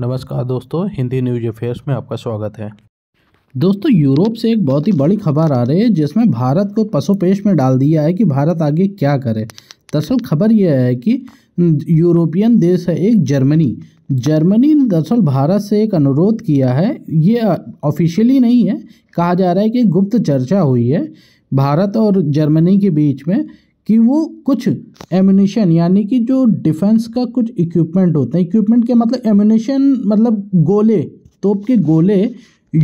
नमस्कार दोस्तों Hindi news affairs में आपका स्वागत है दोस्तों यूरोप से एक बहुत ही बड़ी खबर आ रही है जिसमें भारत को पशुपेश में डाल दिया है कि भारत आगे क्या करे दरअसल खबर यह है कि यूरोपियन देश है एक जर्मनी जर्मनी ने दरअसल भारत से एक अनुरोध किया है ये ऑफिशियली नहीं है कहा जा रहा है कि गुप्त चर्चा हुई है भारत और जर्मनी के बीच में कि वो कुछ एम्यूनिशन यानी कि जो डिफेंस का कुछ इक्विपमेंट होता है इक्विपमेंट के मतलब एम्यूनेशन मतलब गोले तोप के गोले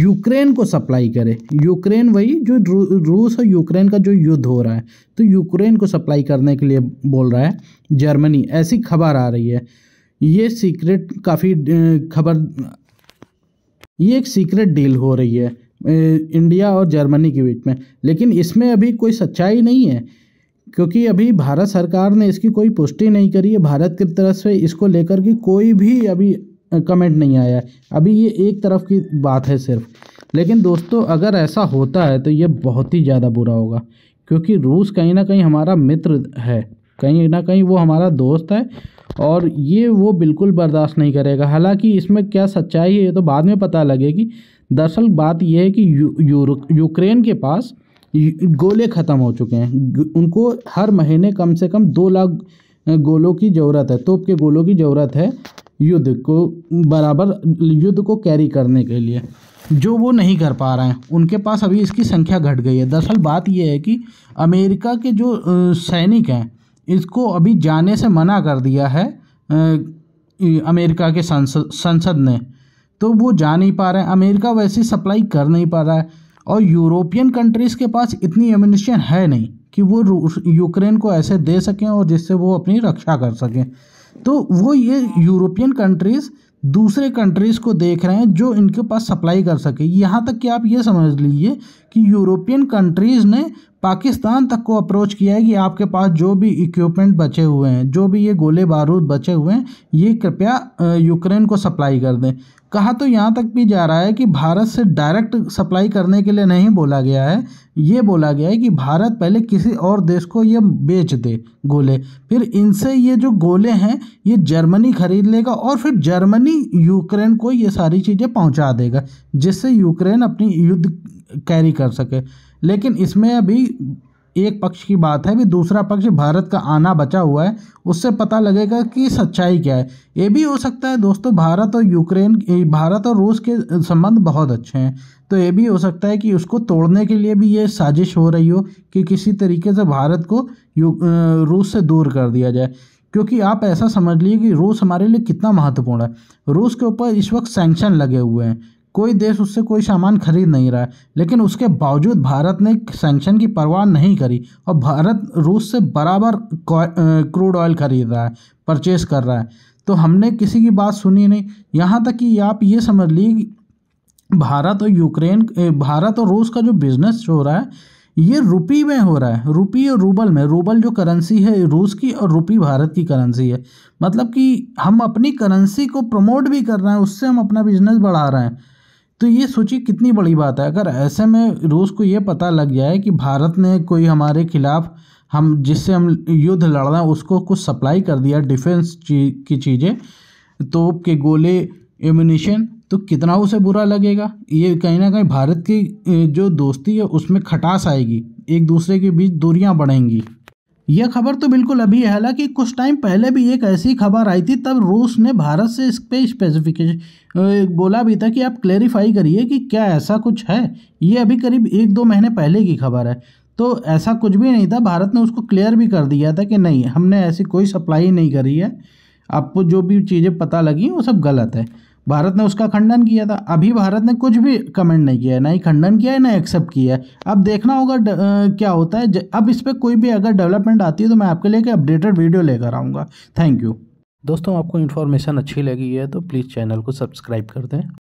यूक्रेन को सप्लाई करे यूक्रेन वही जो रू, रूस और यूक्रेन का जो युद्ध हो रहा है तो यूक्रेन को सप्लाई करने के लिए बोल रहा है जर्मनी ऐसी खबर आ रही है ये सीक्रेट काफ़ी खबर ये एक सीक्रेट डील हो रही है इंडिया और जर्मनी के बीच में लेकिन इसमें अभी कोई सच्चाई नहीं है क्योंकि अभी भारत सरकार ने इसकी कोई पुष्टि नहीं करी है भारत की तरफ से इसको लेकर के कोई भी अभी कमेंट नहीं आया है अभी ये एक तरफ की बात है सिर्फ लेकिन दोस्तों अगर ऐसा होता है तो ये बहुत ही ज़्यादा बुरा होगा क्योंकि रूस कहीं ना कहीं हमारा मित्र है कहीं ना कहीं वो हमारा दोस्त है और ये वो बिल्कुल बर्दाश्त नहीं करेगा हालांकि इसमें क्या सच्चाई है ये तो बाद में पता लगेगी दरअसल बात यह है कि यू यू, यूक्रेन के पास गोले ख़त्म हो चुके हैं उनको हर महीने कम से कम दो लाख गोलों की ज़रूरत है तोप के गोलों की ज़रूरत है युद्ध को बराबर युद्ध को कैरी करने के लिए जो वो नहीं कर पा रहे हैं उनके पास अभी इसकी संख्या घट गई है दरअसल बात यह है कि अमेरिका के जो सैनिक हैं इसको अभी जाने से मना कर दिया है अमेरिका के संसद संसद ने तो वो जा नहीं पा रहे हैं अमेरिका वैसी सप्लाई कर नहीं पा रहा है और यूरोपियन कंट्रीज़ के पास इतनी एम्यूनिशन है नहीं कि वो यूक्रेन को ऐसे दे सकें और जिससे वो अपनी रक्षा कर सकें तो वो ये यूरोपियन कंट्रीज़ दूसरे कंट्रीज़ को देख रहे हैं जो इनके पास सप्लाई कर सके यहाँ तक कि आप ये समझ लीजिए कि यूरोपियन कंट्रीज़ ने पाकिस्तान तक को अप्रोच किया है कि आपके पास जो भी इक्विपमेंट बचे हुए हैं जो भी ये गोले बारूद बचे हुए हैं ये कृपया यूक्रेन को सप्लाई कर दें कहा तो यहाँ तक भी जा रहा है कि भारत से डायरेक्ट सप्लाई करने के लिए नहीं बोला गया है ये बोला गया है कि भारत पहले किसी और देश को ये बेच दे गोले फिर इनसे ये जो गोले हैं ये जर्मनी खरीद लेगा और फिर जर्मनी यूक्रेन को ये सारी चीज़ें पहुँचा देगा जिससे यूक्रेन अपनी युद्ध कैरी कर सके लेकिन इसमें अभी एक पक्ष की बात है भी दूसरा पक्ष भारत का आना बचा हुआ है उससे पता लगेगा कि सच्चाई क्या है ये भी हो सकता है दोस्तों भारत और यूक्रेन भारत और रूस के संबंध बहुत अच्छे हैं तो ये भी हो सकता है कि उसको तोड़ने के लिए भी ये साजिश हो रही हो कि किसी तरीके से भारत को रूस से दूर कर दिया जाए क्योंकि आप ऐसा समझ लिए कि रूस हमारे लिए कितना महत्वपूर्ण है रूस के ऊपर इस वक्त सेंक्शन लगे हुए हैं कोई देश उससे कोई सामान खरीद नहीं रहा है लेकिन उसके बावजूद भारत ने सेंक्शन की परवाह नहीं करी और भारत रूस से बराबर क्रूड ऑयल खरीद रहा है परचेस कर रहा है तो हमने किसी की बात सुनी नहीं यहाँ तक कि आप ये समझ लीजिए भारत और यूक्रेन भारत और रूस का जो बिजनेस हो रहा है ये रुपी में हो रहा है रुपी और रूबल में रूबल जो करेंसी है रूस की और रुपी भारत की करेंसी है मतलब कि हम अपनी करेंसी को प्रमोट भी कर रहे हैं उससे हम अपना बिजनेस बढ़ा रहे हैं तो ये सोचिए कितनी बड़ी बात है अगर ऐसे में रूस को ये पता लग जाए कि भारत ने कोई हमारे खिलाफ़ हम जिससे हम युद्ध लड़ रहे हैं उसको कुछ सप्लाई कर दिया डिफेंस ची, की चीज़ें तोप के गोले एम्यूनिशन तो कितना उसे बुरा लगेगा ये कहीं ना कहीं भारत की जो दोस्ती है उसमें खटास आएगी एक दूसरे के बीच दूरियां बढ़ेंगी यह खबर तो बिल्कुल अभी है हालांकि कुछ टाइम पहले भी एक ऐसी खबर आई थी तब रूस ने भारत से इस पर स्पेसिफिकेशन बोला भी था कि आप क्लेरिफाई करिए कि क्या ऐसा कुछ है ये अभी करीब एक दो महीने पहले की खबर है तो ऐसा कुछ भी नहीं था भारत ने उसको क्लियर भी कर दिया था कि नहीं हमने ऐसी कोई सप्लाई नहीं करी है आपको जो भी चीज़ें पता लगी वो सब गलत है भारत ने उसका खंडन किया था अभी भारत ने कुछ भी कमेंट नहीं किया है ना ही खंडन किया है ना एक्सेप्ट किया है अब देखना होगा द, आ, क्या होता है अब इस पर कोई भी अगर डेवलपमेंट आती है तो मैं आपके लिए अपडेटेड वीडियो लेकर आऊँगा थैंक यू दोस्तों आपको इन्फॉर्मेशन अच्छी लगी है तो प्लीज़ चैनल को सब्सक्राइब कर दें